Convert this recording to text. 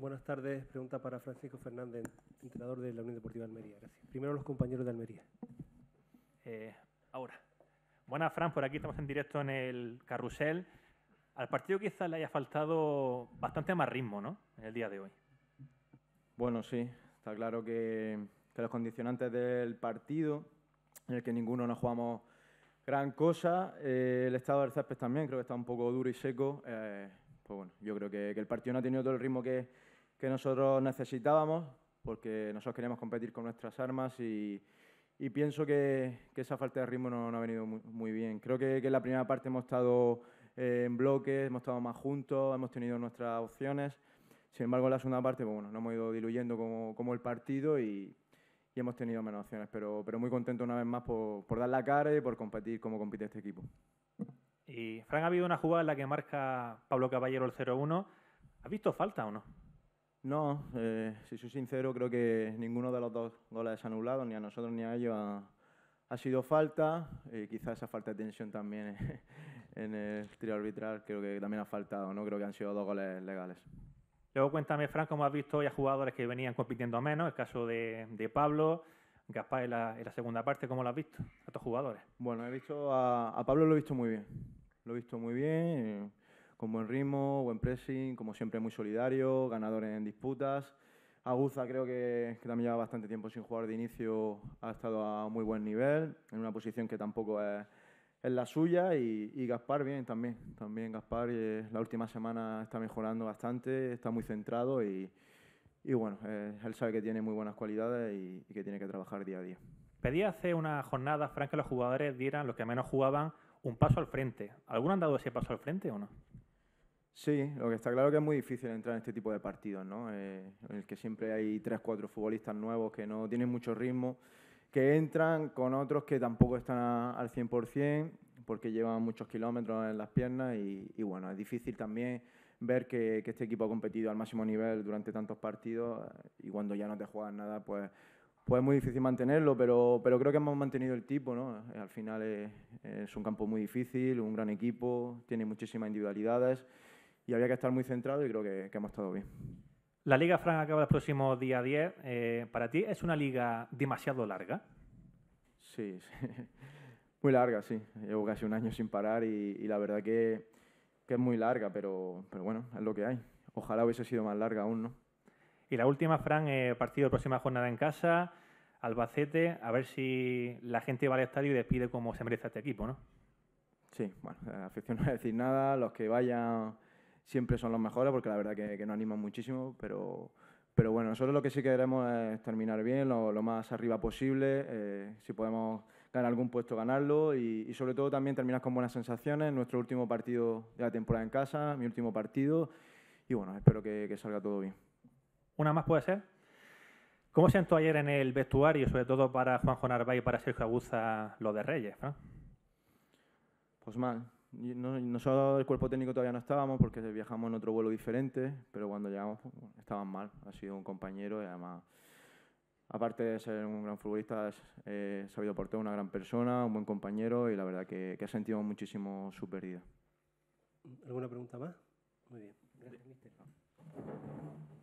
Buenas tardes. Pregunta para Francisco Fernández, entrenador de la Unión Deportiva de Almería. Gracias. Primero los compañeros de Almería. Eh, ahora. Buenas, Fran. Por aquí estamos en directo en el carrusel. Al partido quizás le haya faltado bastante más ritmo, ¿no? En el día de hoy. Bueno, sí. Está claro que, los condicionantes del partido, en el que ninguno nos jugamos gran cosa. Eh, el estado del césped también creo que está un poco duro y seco. Eh, pues bueno, yo creo que, el partido no ha tenido todo el ritmo que, que nosotros necesitábamos, porque nosotros queríamos competir con nuestras armas y, y pienso que, que, esa falta de ritmo no, ha venido muy, bien. Creo que, que, en la primera parte hemos estado eh, en bloques, hemos estado más juntos, hemos tenido nuestras opciones. Sin embargo, en la segunda parte, pues, bueno, nos hemos ido diluyendo como, como el partido y, y, hemos tenido menos opciones. Pero, pero muy contento una vez más por, por dar la cara y por competir como compite este equipo. Y, Fran, ha habido una jugada en la que marca Pablo Caballero el 0-1. ¿Has visto falta o no? No, eh, si soy sincero, creo que ninguno de los dos goles anulado ni a nosotros ni a ellos, ha, sido falta. Y quizás esa falta de tensión también en el trio arbitral creo que también ha faltado. No creo que han sido dos goles legales. Luego cuéntame, Franco, cómo has visto hoy a jugadores que venían compitiendo menos. El caso de, Pablo, Gaspar en la, segunda parte, ¿cómo lo has visto? A estos jugadores. Bueno, he visto a, a Pablo lo he visto muy bien. Lo he visto muy bien con buen ritmo, buen pressing, como siempre muy solidario, ganador en disputas. Aguza creo que, también lleva bastante tiempo sin jugar de inicio, ha estado a muy buen nivel, en una posición que tampoco es, la suya y, Gaspar bien también, también Gaspar eh, la última semana está mejorando bastante, está muy centrado y, bueno, eh, él sabe que tiene muy buenas cualidades y, que tiene que trabajar día a día. Pedí hace una jornada, Frank, que los jugadores dieran, los que menos jugaban, un paso al frente. ¿Alguno han dado ese paso al frente o no? Sí, lo que está claro que es muy difícil entrar en este tipo de partidos, ¿no? Eh, en el que siempre hay tres, cuatro futbolistas nuevos que no tienen mucho ritmo, que entran con otros que tampoco están al 100% porque llevan muchos kilómetros en las piernas y, bueno, es difícil también ver que, este equipo ha competido al máximo nivel durante tantos partidos eh, y cuando ya no te juegas nada, pues, pues es muy difícil mantenerlo, pero, pero creo que hemos mantenido el tipo, ¿no? Eh, al final es, es un campo muy difícil, un gran equipo, tiene muchísimas individualidades y había que estar muy centrado y creo que, que hemos estado bien. La Liga Fran acaba el próximo día 10. Eh, ¿Para ti es una liga demasiado larga? Sí, sí. muy larga, sí. Llevo casi un año sin parar y, y la verdad que, que, es muy larga, pero, pero bueno, es lo que hay. Ojalá hubiese sido más larga aún, ¿no? Y la última, Fran, eh, partido próxima jornada en casa, Albacete, a ver si la gente va al estadio y despide como se merece a este equipo, ¿no? Sí, bueno, afición no decir nada, los que vayan siempre son los mejores porque la verdad que, que nos animan muchísimo, pero, pero bueno, nosotros lo que sí queremos es terminar bien, lo, más arriba posible, eh, si podemos ganar algún puesto, ganarlo y, sobre todo también terminar con buenas sensaciones, nuestro último partido de la temporada en casa, mi último partido y bueno, espero que, que salga todo bien. ¿Una más puede ser? ¿Cómo sentó ayer en el vestuario, sobre todo para Juanjo Narváez y para Sergio Aguza, lo de Reyes? Pues mal, no, nosotros, el cuerpo técnico, todavía no estábamos porque viajamos en otro vuelo diferente, pero cuando llegamos pues, estaban mal. Ha sido un compañero y además, aparte de ser un gran futbolista, ha sabido por una gran persona, un buen compañero y la verdad que, que ha sentido muchísimo su pérdida. ¿Alguna pregunta más? Muy bien. Gracias, mister.